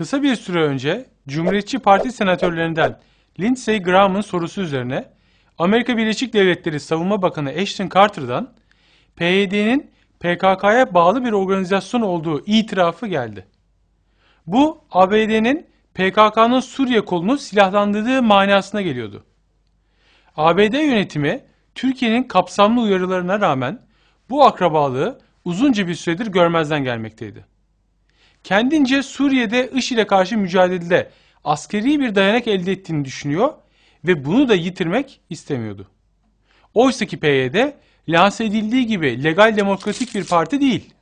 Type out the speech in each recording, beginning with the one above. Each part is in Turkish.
Kısa bir süre önce Cumhuriyetçi Parti senatörlerinden Lindsey Graham'ın sorusu üzerine Amerika Birleşik Devletleri Savunma Bakanı Ashton Carter'dan PYD'nin PKK'ya bağlı bir organizasyon olduğu itirafı geldi. Bu ABD'nin PKK'nın Suriye kolunu silahlandırdığı manasına geliyordu. ABD yönetimi Türkiye'nin kapsamlı uyarılarına rağmen bu akrabalığı uzunca bir süredir görmezden gelmekteydi kendince Suriye'de IŞİD'e karşı mücadelede askeri bir dayanak elde ettiğini düşünüyor ve bunu da yitirmek istemiyordu. Oysa ki PYD lanse edildiği gibi legal demokratik bir parti değil,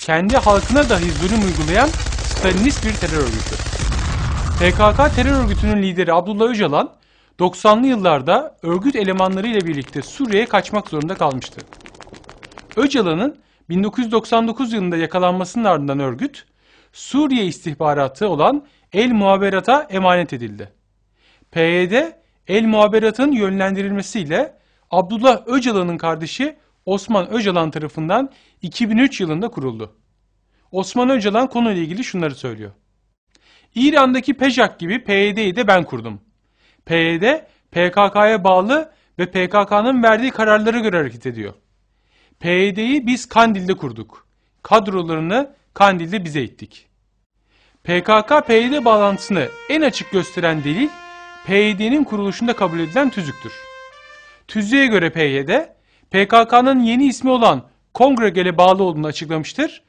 kendi halkına dahi zulüm uygulayan Stalinist bir terör örgütü. PKK terör örgütünün lideri Abdullah Öcalan, 90'lı yıllarda örgüt elemanları ile birlikte Suriye'ye kaçmak zorunda kalmıştı. Öcalan'ın 1999 yılında yakalanmasının ardından örgüt, Suriye istihbaratı olan El Muhaberat'a emanet edildi. PYD, El Muhaberat'ın yönlendirilmesiyle Abdullah Öcalan'ın kardeşi Osman Öcalan tarafından 2003 yılında kuruldu. Osman Öcalan konuyla ilgili şunları söylüyor. İran'daki PEJAK gibi PYD'yi de ben kurdum. PYD, PKK'ya bağlı ve PKK'nın verdiği kararlara göre hareket ediyor. PYD'yi biz Kandil'de kurduk kadrolarını Kandil'de bize ittik. PKK-PYD bağlantısını en açık gösteren delil PYD'nin kuruluşunda kabul edilen tüzüktür. Tüzüğe göre PYD, PKK'nın yeni ismi olan Kongregel'e bağlı olduğunu açıklamıştır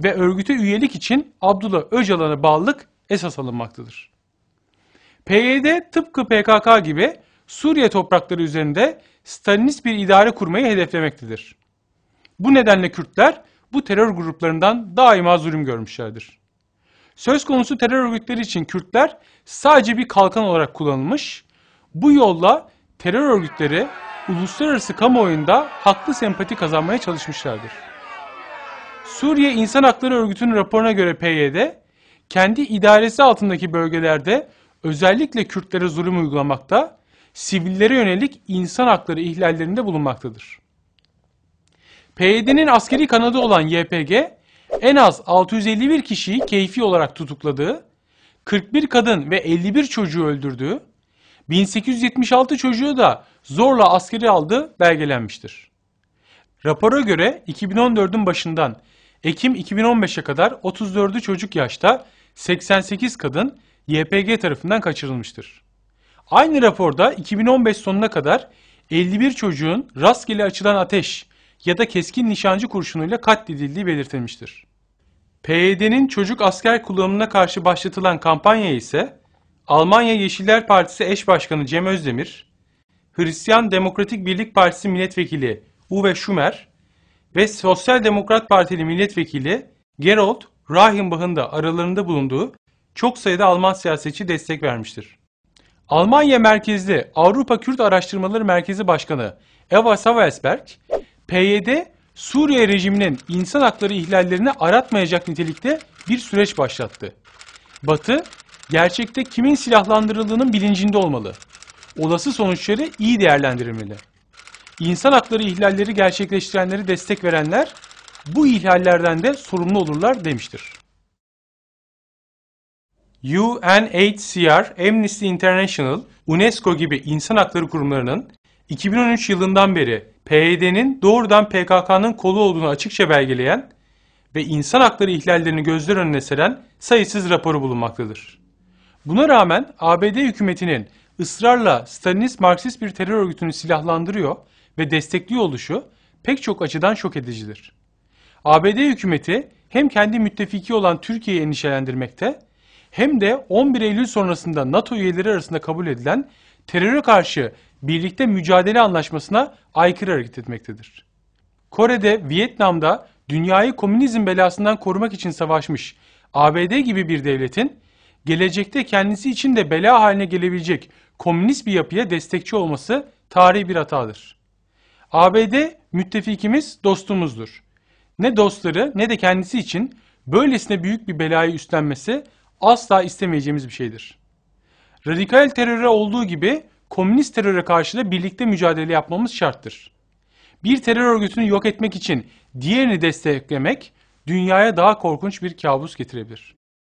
ve örgüte üyelik için Abdullah Öcalan'a bağlılık esas alınmaktadır. PYD tıpkı PKK gibi Suriye toprakları üzerinde Stalinist bir idare kurmayı hedeflemektedir. Bu nedenle Kürtler bu terör gruplarından daima zulüm görmüşlerdir. Söz konusu terör örgütleri için Kürtler sadece bir kalkan olarak kullanılmış, bu yolla terör örgütleri uluslararası kamuoyunda haklı sempati kazanmaya çalışmışlardır. Suriye İnsan Hakları Örgütü'nün raporuna göre PYD, kendi idaresi altındaki bölgelerde özellikle Kürtlere zulüm uygulamakta, sivillere yönelik insan hakları ihlallerinde bulunmaktadır. PYD'nin askeri kanadı olan YPG en az 651 kişiyi keyfi olarak tutukladığı, 41 kadın ve 51 çocuğu öldürdüğü, 1876 çocuğu da zorla askeri aldığı belgelenmiştir. Rapora göre 2014'ün başından Ekim 2015'e kadar 34'ü çocuk yaşta 88 kadın YPG tarafından kaçırılmıştır. Aynı raporda 2015 sonuna kadar 51 çocuğun rastgele açılan ateş ya da keskin nişancı kurşunuyla katledildiği belirtilmiştir. PYD'nin çocuk asker kullanımına karşı başlatılan kampanya ise Almanya Yeşiller Partisi eş başkanı Cem Özdemir, Hristiyan Demokratik Birlik Partisi milletvekili Uwe Schumer ve Sosyal Demokrat Partili milletvekili Gerold Reichenbach'ın da aralarında bulunduğu çok sayıda Alman siyasetçi destek vermiştir. Almanya merkezli Avrupa Kürt Araştırmaları Merkezi Başkanı Eva Savelsberg, PYD Suriye rejiminin insan hakları ihlallerini aratmayacak nitelikte bir süreç başlattı. Batı, gerçekte kimin silahlandırıldığının bilincinde olmalı. Olası sonuçları iyi değerlendirilmeli. İnsan hakları ihlalleri gerçekleştirenleri destek verenler bu ihlallerden de sorumlu olurlar demiştir. UNHCR, Amnesty International, UNESCO gibi insan hakları kurumlarının 2013 yılından beri PYD'nin doğrudan PKK'nın kolu olduğunu açıkça belgeleyen ve insan hakları ihlallerini gözler önüne seren sayısız raporu bulunmaktadır. Buna rağmen ABD hükümetinin ısrarla Stalinist Marksist bir terör örgütünü silahlandırıyor ve destekliyor oluşu pek çok açıdan şok edicidir. ABD hükümeti hem kendi müttefiki olan Türkiye'yi endişelendirmekte hem de 11 Eylül sonrasında NATO üyeleri arasında kabul edilen teröre karşı birlikte mücadele anlaşmasına aykırı hareket etmektedir. Kore'de, Vietnam'da dünyayı komünizm belasından korumak için savaşmış ABD gibi bir devletin gelecekte kendisi için de bela haline gelebilecek komünist bir yapıya destekçi olması tarihi bir hatadır. ABD müttefikimiz, dostumuzdur. Ne dostları ne de kendisi için böylesine büyük bir belayı üstlenmesi asla istemeyeceğimiz bir şeydir radikal teröre olduğu gibi komünist teröre karşı da birlikte mücadele yapmamız şarttır. Bir terör örgütünü yok etmek için diğerini desteklemek dünyaya daha korkunç bir kabus getirebilir.